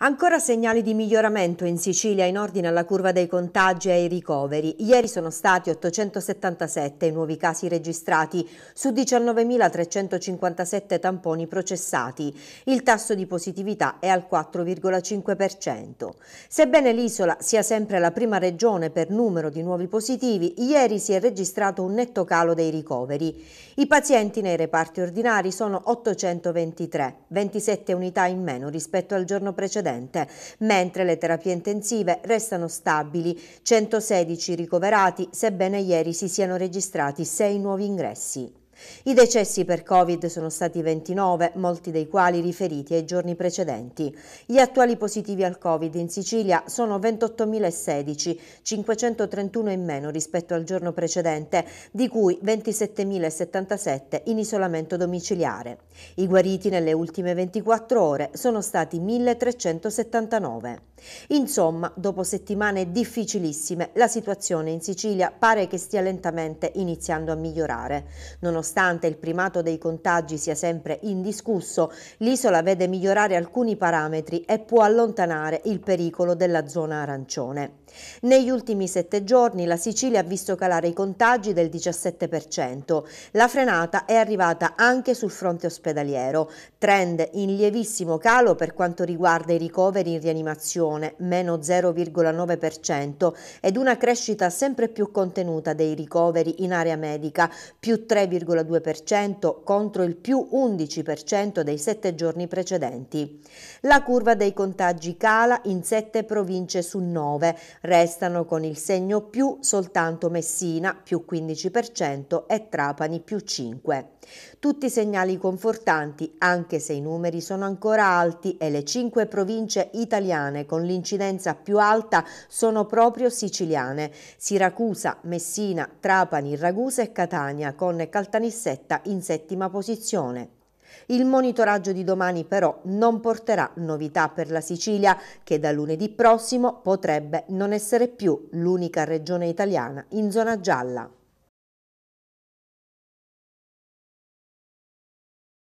Ancora segnali di miglioramento in Sicilia in ordine alla curva dei contagi e ai ricoveri. Ieri sono stati 877 i nuovi casi registrati su 19.357 tamponi processati. Il tasso di positività è al 4,5%. Sebbene l'isola sia sempre la prima regione per numero di nuovi positivi, ieri si è registrato un netto calo dei ricoveri. I pazienti nei reparti ordinari sono 823, 27 unità in meno rispetto al giorno precedente precedente, mentre le terapie intensive restano stabili, 116 ricoverati, sebbene ieri si siano registrati 6 nuovi ingressi. I decessi per Covid sono stati 29, molti dei quali riferiti ai giorni precedenti. Gli attuali positivi al Covid in Sicilia sono 28.016, 531 in meno rispetto al giorno precedente, di cui 27.077 in isolamento domiciliare. I guariti nelle ultime 24 ore sono stati 1.379. Insomma, dopo settimane difficilissime, la situazione in Sicilia pare che stia lentamente iniziando a migliorare. Nonostante il primato dei contagi sia sempre indiscusso, l'isola vede migliorare alcuni parametri e può allontanare il pericolo della zona arancione. Negli ultimi sette giorni la Sicilia ha visto calare i contagi del 17%. La frenata è arrivata anche sul fronte ospedaliero, trend in lievissimo calo per quanto riguarda i ricoveri in rianimazione persone, meno 0,9%, ed una crescita sempre più contenuta dei ricoveri in area medica, più 3,2% contro il più 11% dei sette giorni precedenti. La curva dei contagi cala in sette province su nove, restano con il segno più soltanto Messina, più 15%, e Trapani, più 5%. Tutti segnali confortanti, anche se i numeri sono ancora alti e le cinque province italiane con con l'incidenza più alta sono proprio siciliane, Siracusa, Messina, Trapani, Ragusa e Catania, con Caltanissetta in settima posizione. Il monitoraggio di domani però non porterà novità per la Sicilia che da lunedì prossimo potrebbe non essere più l'unica regione italiana in zona gialla.